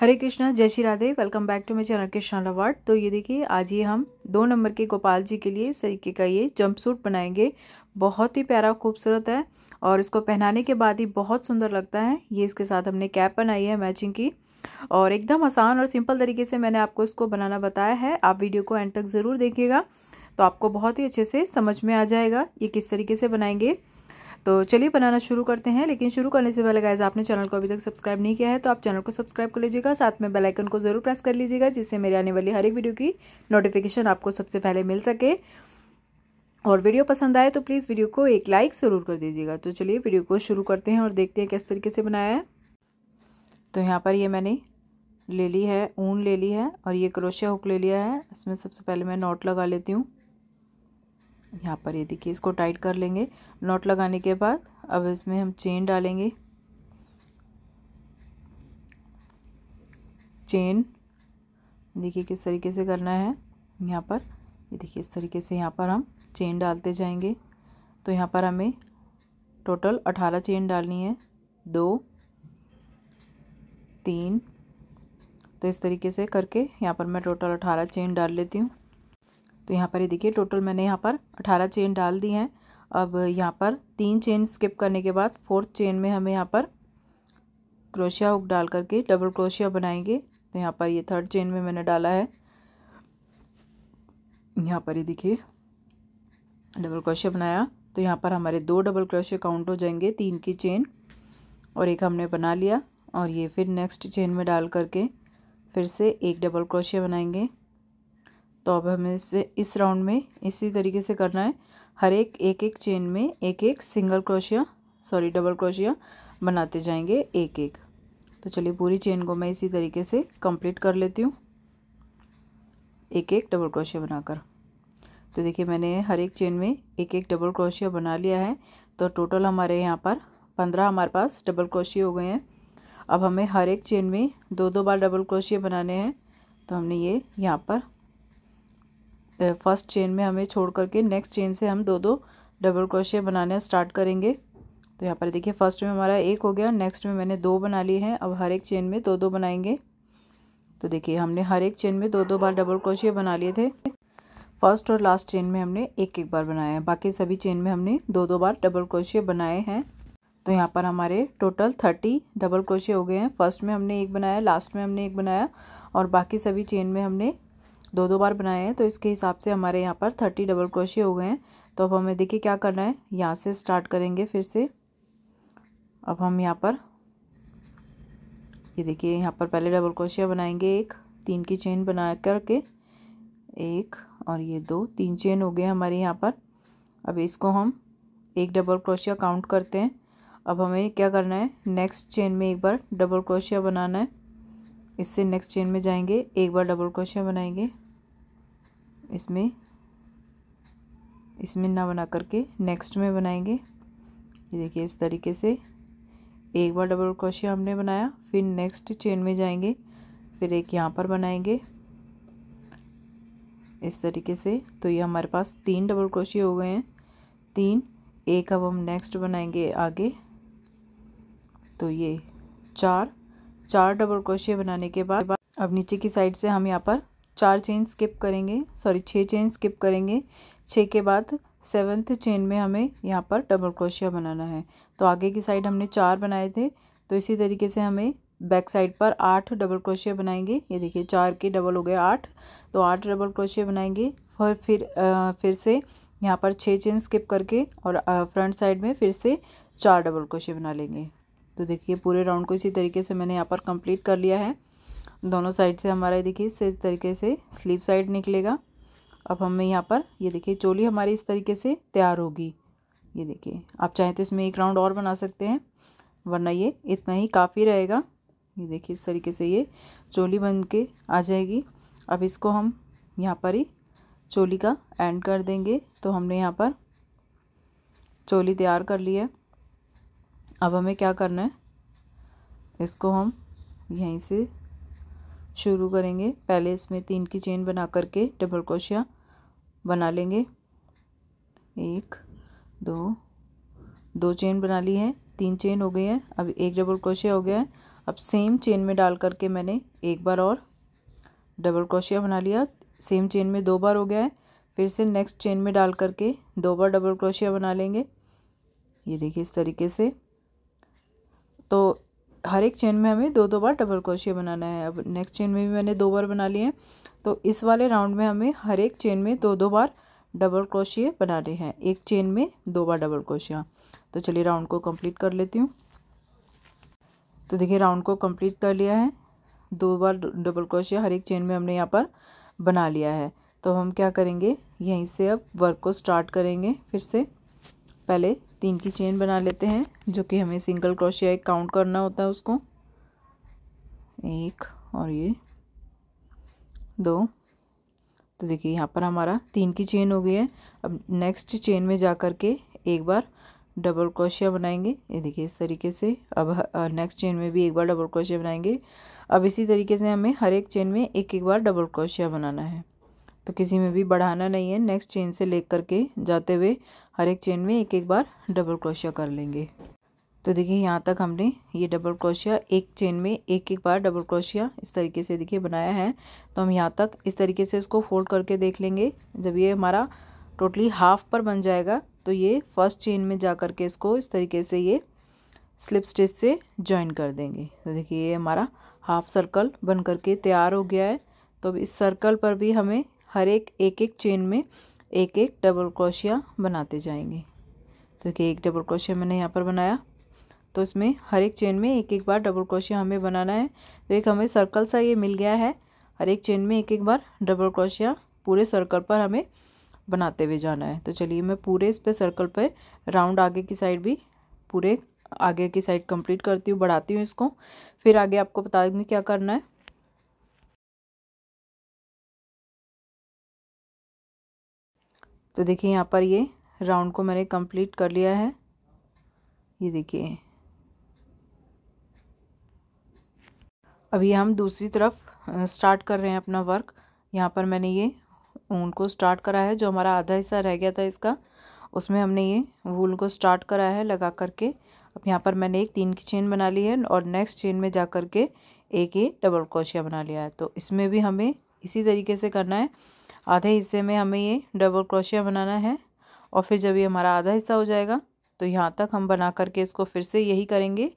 हरे कृष्णा जय Shri Radhe welcome back to my channel Krishna लवार्ड तो ये देखिए आज ये हम दो नंबर के गोपाल जी के लिए सरीके का ये जंप सूट बनाएंगे बहुत ही प्यारा खूबसूरत है और इसको पहनाने के बाद ही बहुत सुंदर लगता है ये इसके साथ हमने कैप बनाई है मैचिंग की और एकदम आसान और सिंपल तरीके से मैंने आपको इसको बनाना बताया है आप वीडियो को एंड तक ज़रूर देखिएगा तो आपको बहुत ही अच्छे से समझ में आ जाएगा ये किस तरीके से बनाएंगे तो चलिए बनाना शुरू करते हैं लेकिन शुरू करने से पहले गाइज आपने चैनल को अभी तक सब्सक्राइब नहीं किया है तो आप चैनल को सब्सक्राइब कर लीजिएगा साथ में बेलाइकन को ज़रूर प्रेस कर लीजिएगा जिससे मेरे आने वाली हर एक वीडियो की नोटिफिकेशन आपको सबसे पहले मिल सके और वीडियो पसंद आए तो प्लीज़ वीडियो को एक लाइक ज़रूर कर दीजिएगा तो चलिए वीडियो को शुरू करते हैं और देखते हैं किस तरीके से बनाया है तो यहाँ पर ये मैंने ले ली है ऊन ले ली है और ये क्रोशिया हुक ले लिया है इसमें सबसे पहले मैं नोट लगा लेती हूँ यहाँ पर ये देखिए इसको टाइट कर लेंगे नॉट लगाने के बाद अब इसमें हम चेन डालेंगे चेन देखिए किस तरीके से करना है यहाँ पर ये देखिए इस तरीके से यहाँ पर हम चेन डालते जाएंगे तो यहाँ पर हमें टोटल अठारह चेन डालनी है दो तीन तो इस तरीके से करके यहाँ पर मैं टोटल अठारह चेन डाल लेती हूँ तो यहाँ पर ये देखिए टोटल मैंने यहाँ पर अठारह चेन डाल दी हैं अब यहाँ पर तीन चेन स्किप करने के बाद फोर्थ चेन में हमें यहाँ पर क्रोशिया हुक डाल करके डबल क्रोशिया बनाएंगे तो यहाँ पर ये थर्ड चेन में मैंने डाला है यहाँ पर ये देखिए डबल क्रोशिया बनाया तो यहाँ पर हमारे दो डबल क्रोशिया काउंट हो जाएंगे तीन की चेन और एक हमने बना लिया और ये फिर नेक्स्ट चेन में डाल करके फिर से एक डबल क्रोशिया बनाएंगे तो अब हमें इसे इस राउंड में इसी तरीके से करना है हर एक एक एक चेन में एक एक single crochet sorry double crochet बनाते जाएंगे एक एक तो चलिए पूरी चेन को मैं इसी तरीके से कंप्लीट कर लेती हूँ एक एक डबल क्रोशिया बनाकर तो देखिए मैंने हर एक चेन में एक एक डबल क्रोशिया बना लिया है तो टोटल हमारे यहाँ पर पंद्रह हमारे पास डबल क्रोशिया हो गए हैं अब हमें हर एक चेन में दो दो बार डबल क्रोशिया बनाने हैं तो हमने ये यहाँ पर फर्स्ट चेन में हमें छोड़ करके नेक्स्ट चेन से हम दो दो डबल क्रोशिया बनाना स्टार्ट करेंगे तो यहाँ पर देखिए फर्स्ट में हमारा एक हो गया नेक्स्ट में मैंने दो बना ली है अब हर एक चेन में दो दो बनाएंगे तो देखिए हमने हर एक चेन में दो दो बार डबल क्रोशिया बना लिए थे फर्स्ट और लास्ट चेन में हमने एक एक बार बनाया है बाकी सभी चेन में हमने दो दो बार डबल क्रोशिया बनाए हैं तो यहाँ पर हमारे टोटल थर्टी डबल क्रोशिया हो गए हैं फर्स्ट में हमने एक बनाया लास्ट में हमने एक बनाया और बाकी सभी चेन में हमने दो दो बार बनाए हैं तो इसके हिसाब से हमारे यहाँ पर थर्टी डबल क्रोशिया हो गए हैं तो अब हमें देखिए क्या करना है यहाँ से स्टार्ट करेंगे फिर से अब हम यहाँ पर ये देखिए यहाँ पर पहले डबल क्रोशिया बनाएंगे एक तीन की चेन बना करके एक और ये दो तीन चेन हो गए हमारे यहाँ पर अब इसको हम एक डबल क्रोशिया काउंट करते हैं अब हमें क्या करना है नेक्स्ट चेन में एक बार डबल क्रोशिया बनाना है इससे नेक्स्ट चेन में जाएंगे एक बार डबल क्रोशिया बनाएंगे इसमें इसमें ना बना करके नेक्स्ट में बनाएंगे ये देखिए इस तरीके से एक बार डबल क्रोशिया हमने बनाया फिर नेक्स्ट चेन में जाएंगे फिर एक यहाँ पर बनाएंगे इस तरीके से तो ये हमारे पास तीन डबल क्रोशिया हो गए हैं तीन एक अब हम नेक्स्ट बनाएंगे आगे तो ये चार चार डबल क्रोशिया बनाने के बाद अब नीचे की साइड से हम यहाँ पर चार चेन स्किप करेंगे सॉरी छः चेन स्किप करेंगे छः के बाद सेवन्थ चेन में हमें यहाँ पर डबल क्रोशिया बनाना है तो आगे की साइड हमने चार बनाए थे तो इसी तरीके से हमें बैक साइड पर आठ डबल क्रोशिया बनाएंगे ये देखिए चार के डबल हो गए आठ तो आठ डबल क्रोशिया बनाएंगे और फिर आ, फिर से यहाँ पर छः चेन स्किप करके और फ्रंट साइड में फिर से चार डबल क्रोशिया बना लेंगे तो देखिए पूरे राउंड को इसी तरीके से मैंने यहाँ पर कंप्लीट कर लिया है दोनों साइड से हमारा देखिए इस तरीके से स्लीव साइड निकलेगा अब हमें यहाँ पर ये देखिए चोली हमारी इस तरीके से तैयार होगी ये देखिए आप चाहें तो इसमें एक राउंड और बना सकते हैं वरना ये इतना ही काफ़ी रहेगा ये देखिए इस तरीके से ये चोली बन के आ जाएगी अब इसको हम यहाँ पर ही चोली का एंड कर देंगे तो हमने यहाँ पर चोली तैयार कर ली है अब हमें क्या करना है इसको हम यहीं से शुरू करेंगे पहले इसमें तीन की चेन बना करके डबल क्रोशिया बना लेंगे एक दो दो चेन बना ली है तीन चेन हो गई है अब एक डबल क्रोशिया हो गया है अब सेम चेन में डाल करके मैंने एक बार और डबल क्रोशिया बना लिया सेम चेन में दो बार हो गया है फिर से नेक्स्ट चेन में डाल करके दो बार डबल क्रोशिया बना लेंगे ये देखिए इस तरीके से तो हर एक चेन में हमें दो दो बार डबल क्रोशिया बनाना है अब नेक्स्ट चेन में भी मैंने दो बार बना लिए हैं तो इस वाले राउंड में हमें हर एक चेन में दो दो बार डबल बना रहे हैं एक चेन में दो बार डबल क्रोशिया हाँ। तो चलिए राउंड को कंप्लीट कर लेती हूँ तो देखिए राउंड को कंप्लीट कर लिया है दो बार डबल क्रोशिया हर एक चेन में हमने यहाँ पर बना लिया है तो हम क्या करेंगे यहीं से अब वर्क को स्टार्ट करेंगे फिर से पहले तीन की चेन बना लेते हैं जो कि हमें सिंगल क्रोशिया एक काउंट करना होता है उसको एक और ये दो तो देखिए यहाँ पर हमारा तीन की चेन हो गई है अब नेक्स्ट चेन में जा कर के एक बार डबल क्रोशिया बनाएंगे ये देखिए इस तरीके से अब नेक्स्ट चेन में भी एक बार डबल क्रोशिया बनाएंगे अब इसी तरीके से हमें हर एक चेन में एक एक बार डबल क्रोशिया बनाना है तो किसी में भी बढ़ाना नहीं है नेक्स्ट चेन से ले करके जाते हुए हर एक चेन में एक एक बार डबल क्रोशिया कर लेंगे तो देखिए यहाँ तक हमने ये डबल क्रोशिया एक चेन में एक एक बार डबल क्रोशिया इस तरीके से देखिए बनाया है तो हम यहाँ तक इस तरीके से इसको फोल्ड करके देख लेंगे जब ये हमारा टोटली हाफ पर बन जाएगा तो ये फर्स्ट चेन में जा कर के इसको इस तरीके से ये स्लिप स्टिच से ज्वाइन कर देंगे तो देखिए ये हमारा हाफ सर्कल बन करके तैयार हो गया है तो अब इस सर्कल पर भी हमें हर एक एक एक चेन में एक एक डबल क्रोशिया बनाते जाएंगे तो देखिए एक डबल क्रोशिया मैंने यहाँ पर बनाया तो इसमें हर एक चेन में एक एक बार डबल क्रोशिया हमें बनाना है तो एक हमें सर्कल सा ये मिल गया है हर एक चेन में एक एक बार डबल क्रोशिया पूरे सर्कल पर हमें बनाते हुए जाना है तो चलिए मैं पूरे इस पर सर्कल पर राउंड आगे की साइड भी पूरे आगे की साइड कंप्लीट करती हूँ बढ़ाती हूँ इसको फिर आगे आपको बता दूँगी क्या करना है तो देखिए यहाँ पर ये राउंड को मैंने कंप्लीट कर लिया है ये देखिए अभी हम दूसरी तरफ स्टार्ट कर रहे हैं अपना वर्क यहाँ पर मैंने ये ऊन को स्टार्ट करा है जो हमारा आधा हिस्सा रह गया था इसका उसमें हमने ये वूल को स्टार्ट करा है लगा करके अब यहाँ पर मैंने एक तीन की चेन बना ली है और नेक्स्ट चेन में जा कर के एक ये डबल क्रोशिया बना लिया है तो इसमें भी हमें इसी तरीके से करना है आधे हिस्से में हमें ये डबल क्रोशिया बनाना है और फिर जब ये हमारा आधा हिस्सा हो जाएगा तो यहाँ तक हम बना करके इसको फिर से यही करेंगे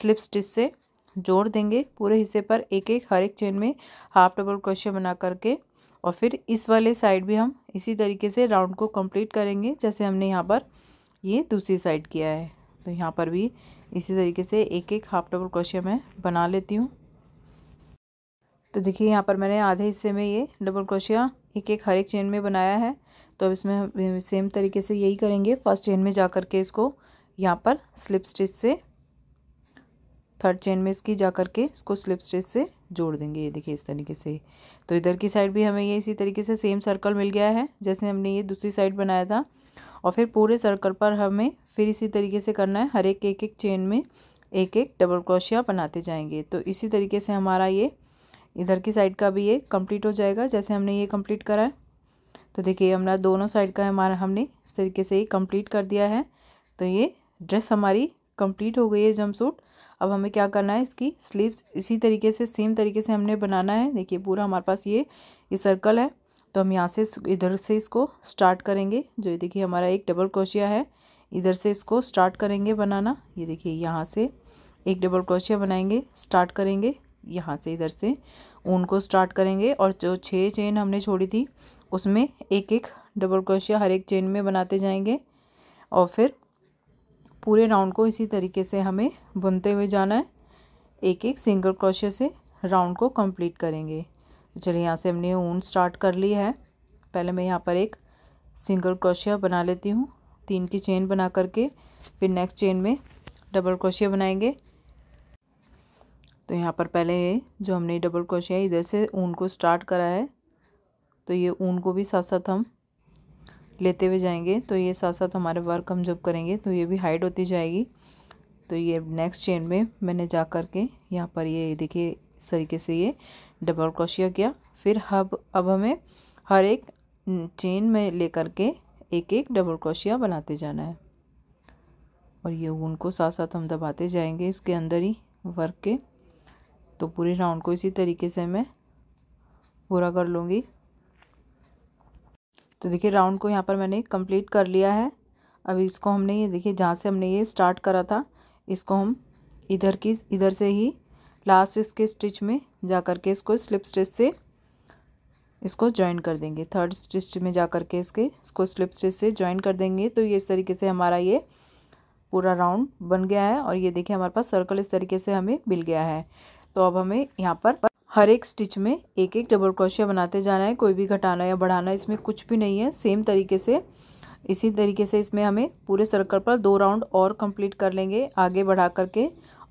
स्लिप स्टिच से जोड़ देंगे पूरे हिस्से पर एक एक हर एक चेन में हाफ डबल क्रोशिया बना करके और फिर इस वाले साइड भी हम इसी तरीके से राउंड को कंप्लीट करेंगे जैसे हमने यहाँ पर ये दूसरी साइड किया है तो यहाँ पर भी इसी तरीके से एक एक हाफ डबल क्रोशिया मैं बना लेती हूँ तो देखिए यहाँ पर मैंने आधे हिस्से में ये डबल क्रोशिया एक एक हर एक चेन में बनाया है तो अब इसमें हम सेम तरीके से यही करेंगे फर्स्ट चेन में जा करके के इसको यहाँ पर स्लिप स्टिच से थर्ड चेन में इसकी जा करके इसको स्लिप स्टिच से जोड़ देंगे ये देखिए इस तरीके से तो इधर की साइड भी हमें ये इसी तरीके से सेम सर्कल मिल गया है जैसे हमने ये दूसरी साइड बनाया था और फिर पूरे सर्कल पर हमें फिर इसी तरीके से करना है हर एक एक चेन में एक एक डबल क्रोशिया बनाते जाएंगे तो इसी तरीके से हमारा ये इधर की साइड का भी ये कंप्लीट हो जाएगा जैसे हमने ये कंप्लीट करा है तो देखिए हमारा दोनों साइड का हमारा हमने इस तरीके से ये कंप्लीट कर दिया है तो ये ड्रेस हमारी कंप्लीट हो गई है जम सूट अब हमें क्या करना है इसकी स्लीव्स इसी तरीके से सेम तरीके से हमने बनाना है देखिए पूरा हमारे पास ये ये सर्कल है तो हम यहाँ से इधर से इसको स्टार्ट करेंगे जो देखिए हमारा एक डबल क्रोशिया है इधर से इसको स्टार्ट करेंगे बनाना ये देखिए यहाँ से एक डबल क्रोशिया बनाएंगे स्टार्ट करेंगे यहाँ से इधर से ऊन को स्टार्ट करेंगे और जो छः चेन हमने छोड़ी थी उसमें एक एक डबल क्रोशिया हर एक चेन में बनाते जाएंगे और फिर पूरे राउंड को इसी तरीके से हमें बुनते हुए जाना है एक एक सिंगल क्रोशिया से राउंड को कंप्लीट करेंगे तो चलिए यहाँ से हमने ऊन स्टार्ट कर ली है पहले मैं यहाँ पर एक सिंगल क्रोशिया बना लेती हूँ तीन की चेन बना करके फिर नेक्स्ट चेन में डबल क्रोशिया बनाएंगे तो यहाँ पर पहले जो हमने डबल क्रोशिया इधर से ऊन को स्टार्ट करा है तो ये ऊन को भी साथ साथ हम लेते हुए जाएंगे तो ये साथ साथ हमारे वर्क हम जब करेंगे तो ये भी हाइड होती जाएगी तो ये नेक्स्ट चेन में मैंने जा कर के यहाँ पर ये देखिए इस तरीके से ये डबल क्रोशिया किया फिर हब अब हमें हर एक चेन में लेकर के एक एक डबल क्रोशिया बनाते जाना है और ये ऊन को साथ साथ हम दबाते जाएंगे इसके अंदर ही वर्क के तो पूरे राउंड को इसी तरीके से मैं पूरा कर लूँगी तो देखिए राउंड को यहाँ पर मैंने कंप्लीट कर लिया है अब इसको हमने ये देखिए जहाँ से हमने ये स्टार्ट करा था इसको हम इधर की इधर से ही लास्ट इसके स्टिच में जा कर के इसको स्लिप स्टिच से इसको ज्वाइन कर देंगे थर्ड स्टिच में जा कर के इसके इसको स्लिप स्टिच से ज्वाइन कर देंगे तो ये इस तरीके से हमारा ये पूरा राउंड बन गया है और ये देखिए हमारे पास सर्कल इस तरीके से हमें मिल गया है तो अब हमें यहाँ पर हर एक स्टिच में एक एक डबल क्रोशिया बनाते जाना है कोई भी घटाना या बढ़ाना इसमें कुछ भी नहीं है सेम तरीके से इसी तरीके से इसमें हमें पूरे सर्कल पर दो राउंड और कंप्लीट कर लेंगे आगे बढ़ा करके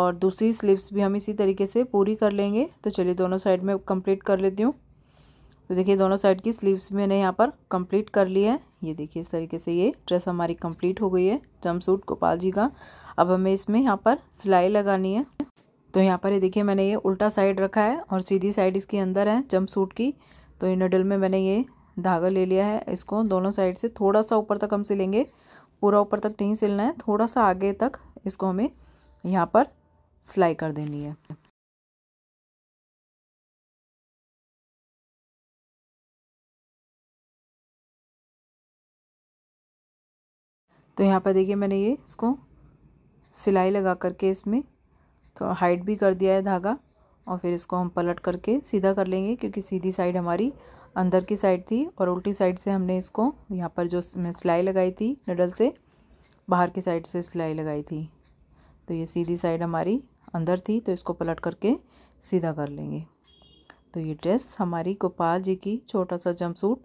और दूसरी स्लीव्स भी हम इसी तरीके से पूरी कर लेंगे तो चलिए दोनों साइड में कंप्लीट कर लेती हूँ तो देखिए दोनों साइड की स्लीव्स मैंने यहाँ पर कंप्लीट कर ली है ये देखिए इस तरीके से ये ड्रेस हमारी कंप्लीट हो गई है जम सूट गोपाल जी का अब हमें इसमें यहाँ पर सिलाई लगानी है तो यहाँ पर ये देखिए मैंने ये उल्टा साइड रखा है और सीधी साइड इसके अंदर है जंप सूट की तो ये नडल में मैंने ये धागा ले लिया है इसको दोनों साइड से थोड़ा सा ऊपर तक हम सिलेंगे पूरा ऊपर तक नहीं सिलना है थोड़ा सा आगे तक इसको हमें यहाँ पर सिलाई कर देनी है तो यहाँ पर देखिए मैंने ये इसको सिलाई लगा करके इसमें तो हाइट भी कर दिया है धागा और फिर इसको हम पलट करके सीधा कर लेंगे क्योंकि सीधी साइड हमारी अंदर की साइड थी और उल्टी साइड से हमने इसको यहाँ पर जो मैं सिलाई लगाई थी नडल से बाहर की साइड से सिलाई लगाई थी तो ये सीधी साइड हमारी अंदर थी तो इसको पलट करके सीधा कर लेंगे तो ये ड्रेस हमारी गोपाल जी की छोटा सा जंप सूट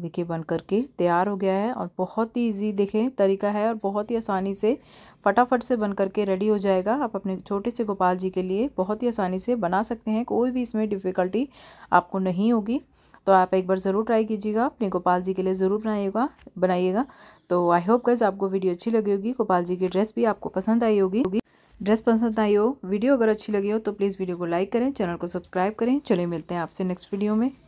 देखिए बन करके तैयार हो गया है और बहुत ही इजी देखें तरीका है और बहुत ही आसानी से फटाफट से बन करके रेडी हो जाएगा आप अपने छोटे से गोपाल जी के लिए बहुत ही आसानी से बना सकते हैं कोई भी इसमें डिफ़िकल्टी आपको नहीं होगी तो आप एक बार ज़रूर ट्राई कीजिएगा अपने गोपाल जी के लिए ज़रूर बनाइएगा बनाइएगा तो आई होप गज़ आपको वीडियो अच्छी लगी होगी गोपाल जी की ड्रेस भी आपको पसंद आई होगी ड्रेस पसंद आई हो वीडियो अगर अच्छी लगी हो तो प्लीज़ वीडियो को लाइक करें चैनल को सब्सक्राइब करें चलिए मिलते हैं आपसे नेक्स्ट वीडियो में